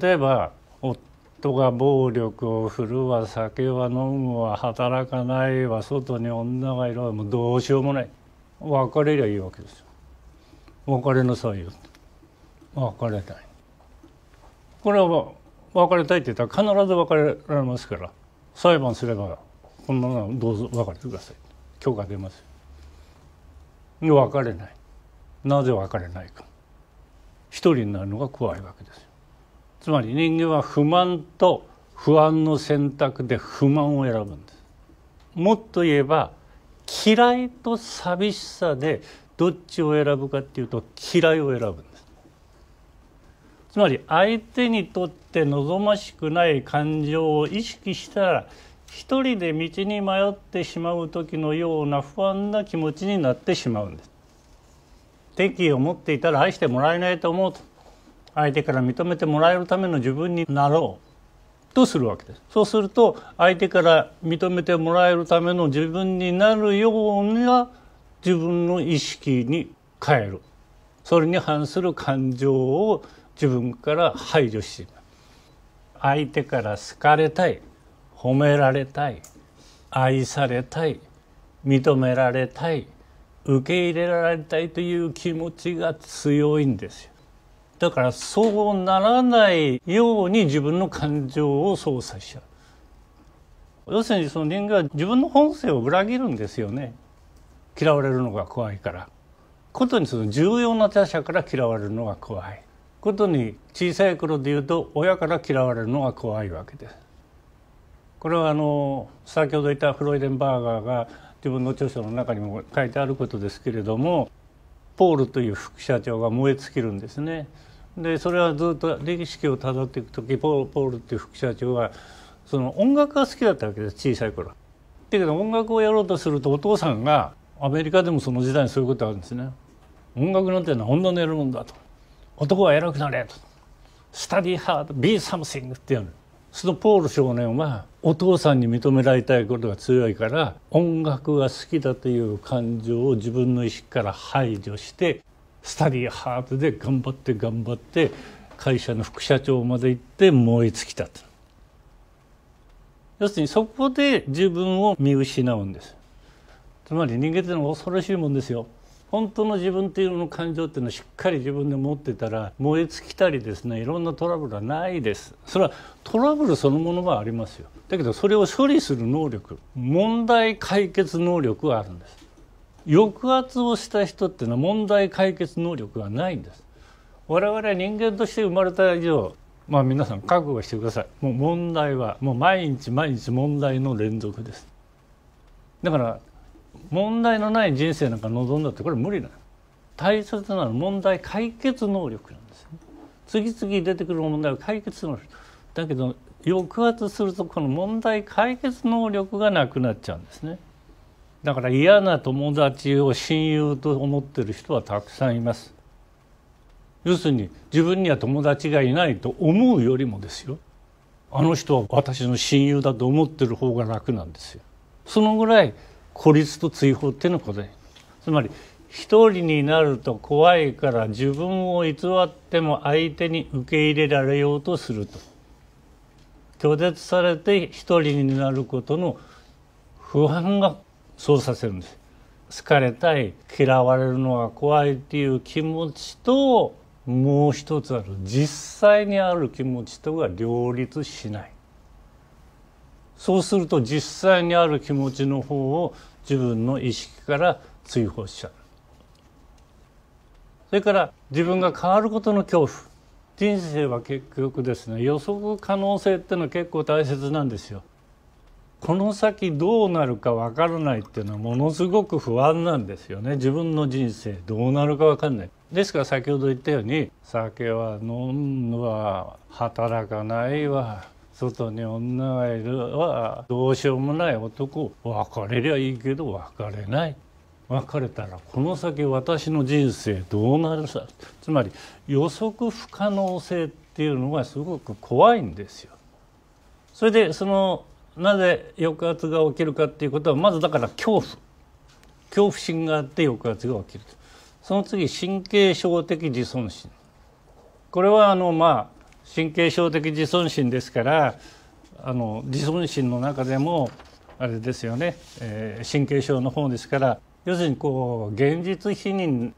例えば夫が暴力を振るわ酒は飲むわ働かないわ外に女がいるわもうどうしようもない別れりゃいいわけですよ別れなさいよ別れたいこれは別れたいって言ったら必ず別れられますから裁判すればこんなのどうぞ別れてください許可出ますよに分かれないなぜ分かれないか一人になるのが怖いわけですよつまり人間は不満と不安の選択で不満を選ぶんですもっと言えば嫌いと寂しさでどっちを選ぶかっていうと嫌いを選ぶんですつまり相手にとって望ましくない感情を意識したら一人で道に迷ってしまう時のような不安な気持ちになってしまうんです敵意を持っていたら愛してもらえないと思うと相手から認めてもらえるための自分になろうとするわけですそうすると相手から認めてもらえるための自分になるような自分の意識に変えるそれに反する感情を自分から排除して相手から好かれたい褒められたい愛されたい認められたい受け入れられたいという気持ちが強いんですよだからそうならないように自分の感情を操作しちゃう要するにその人間は自分の本性を裏切るんですよね嫌われるのが怖いからことにその重要な他者から嫌われるのが怖いことに小さい頃で言うと親から嫌われるのが怖いわけですこれはあの先ほど言ったフロイデンバーガーが自分の著書の中にも書いてあることですけれどもポールという副社長が燃え尽きるんですね。でそれはずっと歴史をたどっていく時ポールっていう副社長はその音楽が好きだったわけです小さい頃。だけど音楽をやろうとするとお父さんがアメリカでもその時代にそういうことあるんですね。音楽なんていうのは女のやるもんだと。男は偉くなれと。スタディハード、ビーサムシングってやる。そのポール少年はお父さんに認められたいことが強いから音楽が好きだという感情を自分の意識から排除してスタディーハートで頑張って頑張って会社の副社長まで行って燃え尽きたと要するにそこで自分を見失うんですつまり人間ってのは恐ろしいもんですよ本当の自分っていうのの感情っていうのをしっかり自分で持ってたら燃え尽きたりですねいろんなトラブルはないですそれはトラブルそのものはありますよだけどそれを処理する能力問題解決能力はあるんです抑圧をした人っていうのは問題解決能力はないんです我々は人間として生まれた以上まあ皆さん覚悟してくださいもう問題はもう毎日毎日問題の連続ですだから問題のない人生なんか望んだってこれ無理なの大切なのは問題解決能力なんですよ、ね、次々出てくる問題を解決能力だけど抑圧するとこの問題解決能力がなくなっちゃうんですねだから嫌な友達を親友と思ってる人はたくさんいます要するに自分には友達がいないと思うよりもですよあの人は私の親友だと思ってる方が楽なんですよそのぐらい孤立と追放っていうのはことつまり一人になると怖いから自分を偽っても相手に受け入れられようとすると拒絶されて一人になることの不安がそうさせるんです好かれたい嫌われるのが怖いっていう気持ちともう一つある実際にある気持ちとが両立しないそうすると実際にある気持ちの方を自分の意識から追放しちゃうそれから自分が変わることの恐怖人生は結局ですね予測可能性ってのは結構大切なんですよ。この先どうなるか分からないっていうのはものすごく不安なんですよね自分の人生どうなるか分かんないですから先ほど言ったように酒は飲むわ働かないわ外に女がいるはどうしようもない男別れりゃいいけど別れない別れたらこの先私の人生どうなるさつまり予測不可能性っていうのがすごく怖いんですよ。それでそのなぜ抑圧が起きるかっていうことはまずだから恐怖恐怖心があって抑圧が起きるその次神経症的自尊心これはあのまあ神経症的自尊心ですからあの自尊心の中でもあれですよね、えー、神経症の方ですから要するにこう現実否認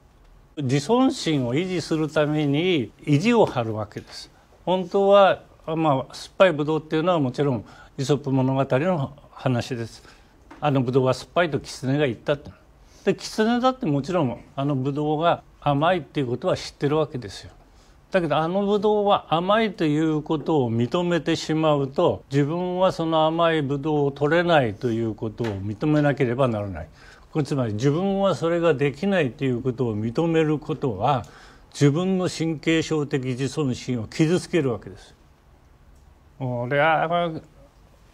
自尊心を維持するために意地を張るわけです。本当はまあ、酸っぱいブドウっていうのはもちろんイソップ物語の話です。あのブドウは酸っぱいと狐が言ったって。で狐だってもちろんあのブドウが甘いっていうことは知ってるわけですよ。だけどあのブドウは甘いということを認めてしまうと自分はその甘いブドウを取れないということを認めなければならない。つまり自分はそれができないということを認めることは自分の神経症的自尊心を傷つけるわけです。俺は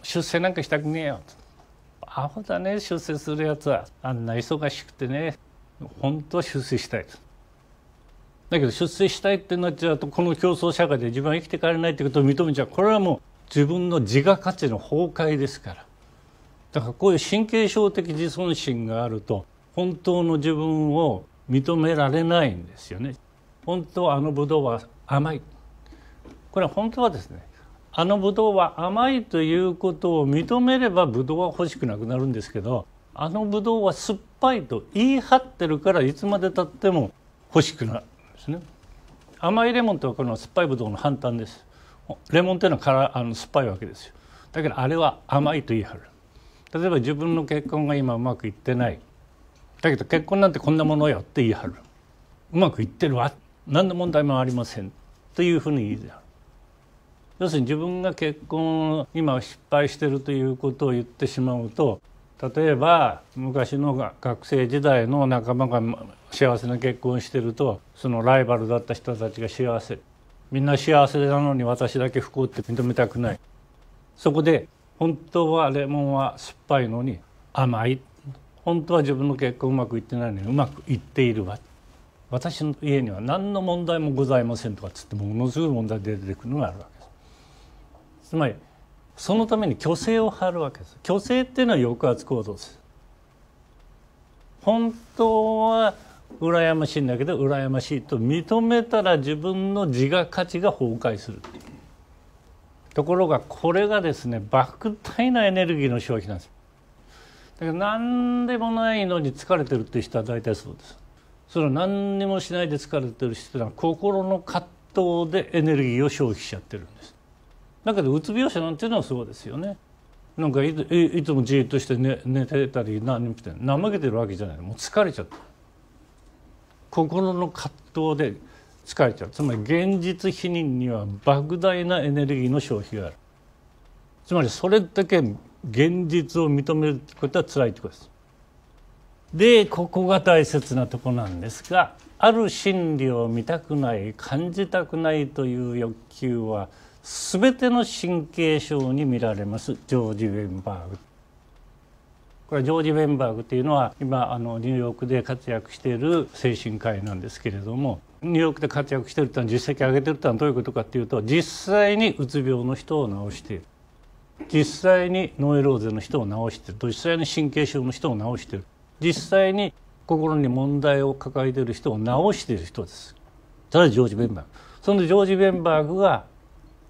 出世なんかしたくねえよアホだね出世するやつはあんな忙しくてね本当は出世したいと。だけど出世したいってなっちゃうとこの競争社会で自分は生きていかれないってことを認めちゃうこれはもう自分の自我価値の崩壊ですからだからこういう神経症的自尊心があると本当の自分を認められないんですよね本当はあのブドウは甘いこれは本当はですねあのブドウは甘いということを認めればブドウは欲しくなくなるんですけどあのブドウは酸っぱいと言い張ってるからいつまでたっても欲しくなですね甘いレモンとこの酸っぱいぶどうの反対ですレモンというのはからあの酸っぱいわけですよだけどあれは甘いと言い張る例えば自分の結婚が今うまくいってないだけど結婚なんてこんなものよって言い張るうまくいってるわ何の問題もありませんというふうに言い張る要するに自分が結婚を今失敗してるということを言ってしまうと例えば昔の学生時代の仲間が幸せな結婚してるとそのライバルだった人たちが幸せみんな幸せなのに私だけ不幸って認めたくないそこで本当はレモンは酸っぱいのに甘い本当は自分の結婚うまくいってないのにうまくいっているわ私の家には何の問題もございませんとかつってものすごい問題出てくるのがあるわけです。つまりそのために虚勢を張るわけです虚勢っていうのは抑圧行動です本当は羨ましいんだけど羨ましいと認めたら自分の自我価値が崩壊するところがこれがですね莫大なエネルギーの消費なんですだから何でもないのに疲れてるっていう人は大体そうですそれは何にもしないで疲れてる人は心の葛藤でエネルギーを消費しちゃってるんですだけどうつ病者なんていうのはそうですよねなんかいつもじっとして寝寝てたり何て怠けてるわけじゃないもう疲れちゃった心の葛藤で疲れちゃうつまり現実否認には莫大なエネルギーの消費があるつまりそれだけ現実を認めるってことは辛いってことですでここが大切なとこなんですがある真理を見たくない感じたくないという欲求は全ての神経症に見られますジョージ・ウェンバーグ。これはジョージ・ウェンバーグというのは今あのニューヨークで活躍している精神科医なんですけれどもニューヨークで活躍しているというのは実績上げてるというのはどういうことかというと実際にうつ病の人を治している実際にノイローゼの人を治している実際に神経症の人を治している実際に心に問題を抱えている人を治している人です。ただジョージ・ベンバーグそのジョージ・ベンバーグが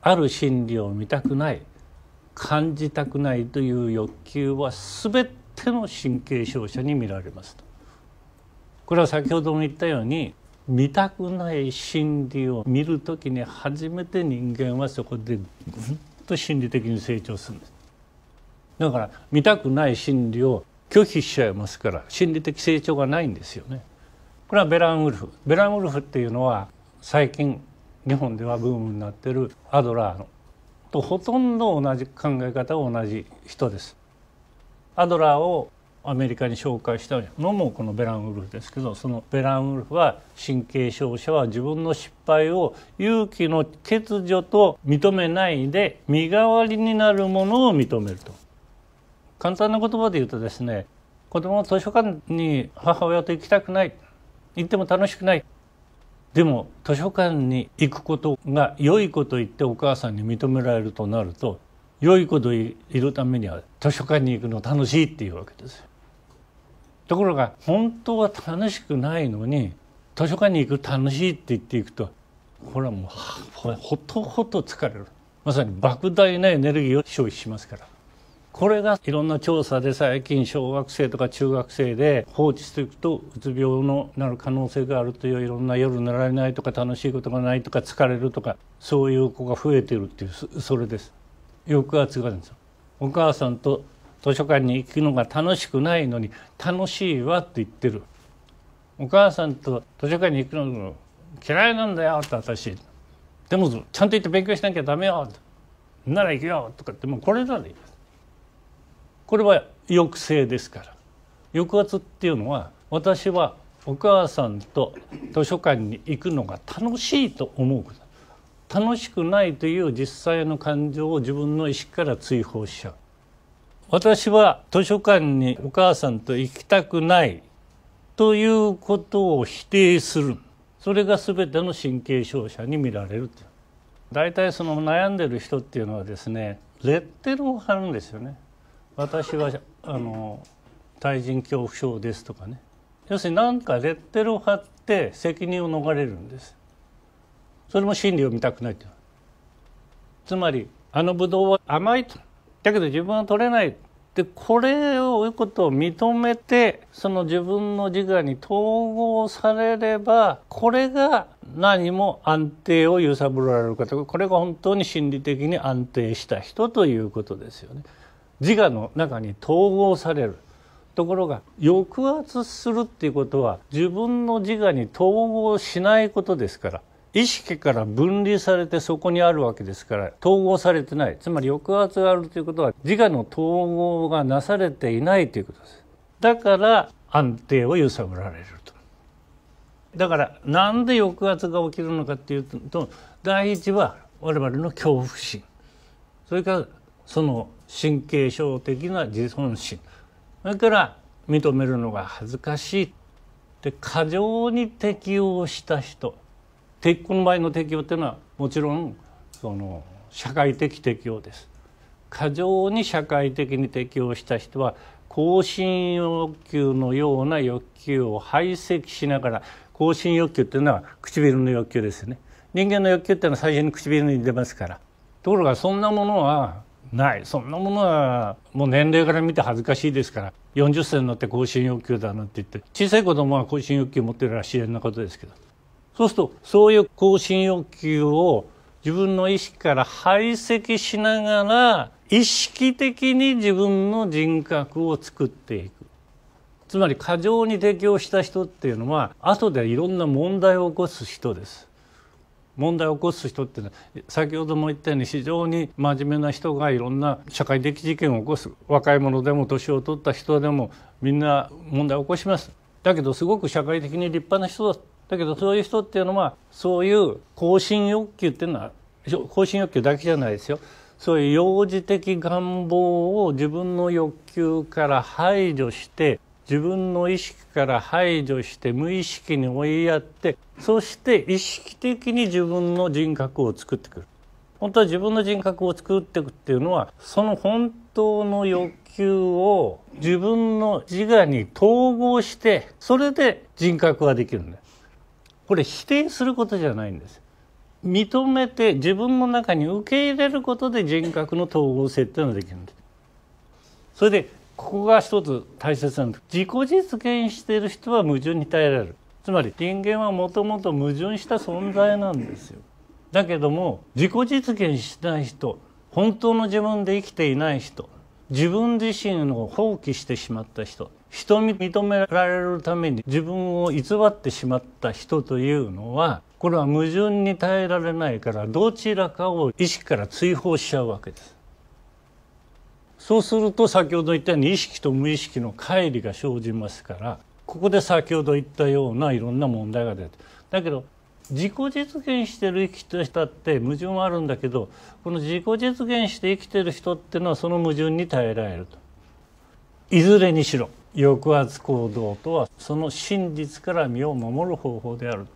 ある真理を見たくない感じたくないという欲求は全ての神経症者に見られますと。これは先ほども言ったように見たくない真理を見るときに初めて人間はそこでぐっと心理的に成長するんです。だから見たくない心理を拒否しちゃいますから心理的成長がないんですよね。これはベランウルフ。ベランウルフっていうのは最近日本ではブームになっているアドラーのとほとんど同じ考え方は同じ人です。アドラーをアメリカに紹介したのもこのベランウルフですけどそのベランウルフは神経症者は自分の失敗を勇気の欠如と認めないで身代わりになるものを認めると簡単な言葉で言うとですね子供を図書館に母親と行きたくない行っても楽しくないでも図書館に行くことが良いこと言ってお母さんに認められるとなると良いこといるためには図書館に行くの楽しいっていうわけですところが本当は楽しくないのに図書館に行く楽しいって言っていくとこれはもうほとほと疲れるまさに莫大なエネルギーを消費しますからこれがいろんな調査で最近小学生とか中学生で放置していくとうつ病のなる可能性があるといういろんな夜寝られないとか楽しいことがないとか疲れるとかそういう子が増えてるっていうそれです抑圧があるんですよお母さんと図書館に行くのが楽しくないのに楽しいわって言ってるお母さんと図書館に行くの嫌いなんだよって私でもちゃんと行って勉強しなきゃダメよなら行くよとかってもうこれらでこれは抑制ですから抑圧っていうのは私はお母さんと図書館に行くのが楽しいと思うこと楽しくないという実際の感情を自分の意識から追放しちゃう私は図書館にお母さんと行きたくないということを否定するそれが全ての神経症者に見られるい大体その悩んでる人っていうのはですねレッテルを貼るんですよね私はあの対人恐怖症ですとかね要するに何かレッテルを貼って責任を逃れるんですそれも真理を見たくないというつまりあのブドウは甘いとだけど自分は取れないでこれをいうことを認めてその自分の自我に統合されればこれが何も安定を揺さぶられるかとかこれが本当に心理的に安定した人ということですよね。自我の中に統合されるところが抑圧するっていうことは自分の自我に統合しないことですから意識から分離されてそこにあるわけですから統合されてないつまり抑圧があるということは自我の統合がなされていないということですだから安定を揺さぶられるとだからなんで抑圧が起きるのかっていうと第一は我々の恐怖心それからその神経症的な自尊心それから認めるのが恥ずかしいで過剰に適応した人この場合の適応っていうのはもちろんその社会的適応です。過剰に社会的に適応した人は更新欲求のような欲求を排斥しながら更新欲求っていうのは唇の欲求ですよね人間の欲求っていうのは最初に唇に出ますからところがそんなものはないそんなものはもう年齢から見て恥ずかしいですから40歳になって更新要求だなんて言って小さい子供は更新要求持ってるのは自然なことですけどそうするとそういう更新要求を自分の意識から排斥しながら意識的に自分の人格を作っていくつまり過剰に適応した人っていうのは後でいろんな問題を起こす人です問題を起こす人っていうのは先ほども言ったように非常に真面目な人がいろんな社会的事件を起こす若い者でも年を取った人でもみんな問題を起こしますだけどすごく社会的に立派な人だだけどそういう人っていうのはそういう更新欲求っていうのは更新欲求だけじゃないですよそういう幼児的願望を自分の欲求から排除して自分の意識から排除して無意識に追いやってそして意識的に自分の人格を作ってくる本当は自分の人格を作っていくっていうのはその本当の欲求を自分の自我に統合してそれで人格はできるんだこれ否定することじゃないんです認めて自分の中に受け入れることで人格の統合性っていうのができるんですそれでここが一つ大切なんです自己実現している人は矛盾に耐えられるつまり人間はもともと矛盾した存在なんですよだけども自己実現しない人本当の自分で生きていない人自分自身を放棄してしまった人人に認められるために自分を偽ってしまった人というのはこれは矛盾に耐えられないからどちらかを意識から追放しちゃうわけです。そうすると先ほど言ったように意識と無意識の乖離が生じますからここで先ほど言ったようないろんな問題が出るだけど自己実現してる生きてる人って矛盾はあるんだけどこの自己実現して生きてる人っていうのはその矛盾に耐えられると。いずれにしろ抑圧行動とはその真実から身を守る方法である。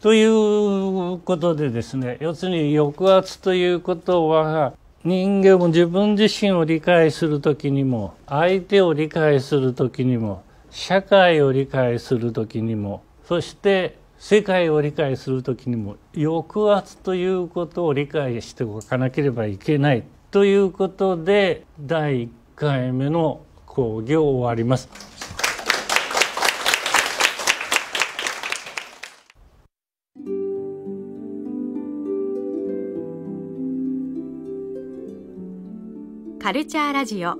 ということでですね要するに抑圧ということは人間も自分自身を理解する時にも相手を理解する時にも社会を理解する時にもそして世界を理解する時にも抑圧ということを理解しておかなければいけないということで第1回目の講義を終わります。カルチャーラジオ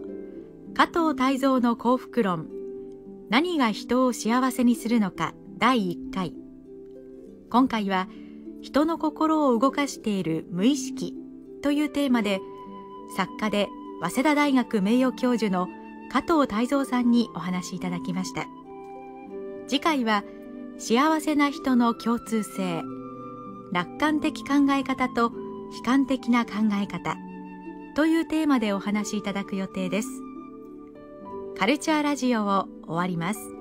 加藤泰造の幸福論何が人を幸せにするのか第1回今回は人の心を動かしている無意識というテーマで作家で早稲田大学名誉教授の加藤泰造さんにお話しいただきました次回は幸せな人の共通性楽観的考え方と悲観的な考え方というテーマでお話しいただく予定ですカルチャーラジオを終わります